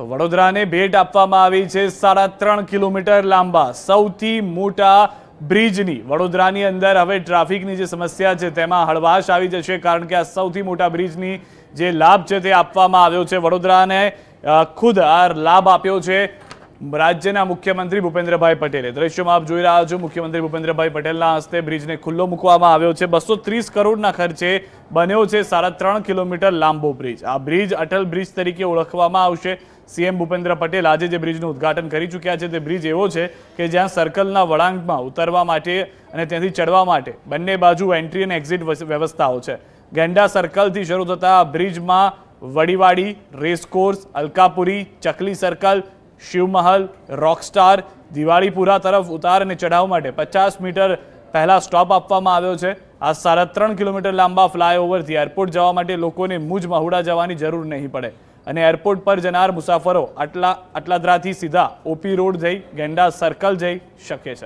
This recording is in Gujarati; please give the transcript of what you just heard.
તો વડોદરાને ભેટ આપવામાં આવી છે સાડા ત્રણ કિલોમીટર લાંબા સૌથી મોટા બ્રિજની વડોદરાની અંદર હવે ટ્રાફિકની જે સમસ્યા છે તેમાં હળવાશ આવી જશે કારણ કે આ સૌથી મોટા બ્રિજની જે લાભ છે તે આપવામાં આવ્યો છે વડોદરાને ખુદ આ લાભ આપ્યો છે રાજ્યના મુખ્યમંત્રી ભૂપેન્દ્રભાઈ પટેલે દ્રશ્યમાં આપ જોઈ રહ્યા છો મુખ્યમંત્રી ભૂપેન્દ્રભાઈ પટેલના હસ્તે બ્રિજને ખુલ્લો મૂકવામાં આવ્યો છે બસો ત્રીસ કરોડના ખર્ચે બન્યો છે સાડા ત્રણ કિલોમીટર લાંબો બ્રિજ આ બ્રિજ અટલ બ્રિજ તરીકે ઓળખવામાં આવશે સીએમ ભૂપેન્દ્ર પટેલ આજે જે બ્રિજનું ઉદઘાટન કરી ચૂક્યા છે તે બ્રિજ એવો છે કે જ્યાં સર્કલના વળાંકમાં ઉતરવા માટે અને ત્યાંથી ચડવા માટે બંને બાજુ એન્ટ્રી અને એક્ઝિટ વ્યવસ્થાઓ છે ગેંડા સર્કલથી શરૂ થતા બ્રિજમાં વડીવાડી રેસકોર્સ અલકાપુરી ચકલી સર્કલ શિવમહલ રોકસ્ટાર દિવાળીપુરા તરફ ઉતાર અને ચઢાવ માટે પચાસ મીટર પહેલાં સ્ટોપ આપવામાં આવ્યો છે આ સાડા ત્રણ કિલોમીટર લાંબા ફ્લાયઓવરથી એરપોર્ટ જવા માટે લોકોને મુજ મહુડા જવાની જરૂર નહીં પડે અને એરપોર્ટ પર જનાર મુસાફરો આટલા આટલાદરાથી સીધા ઓપી રોડ જઈ ગેંડા સર્કલ જઈ શકે છે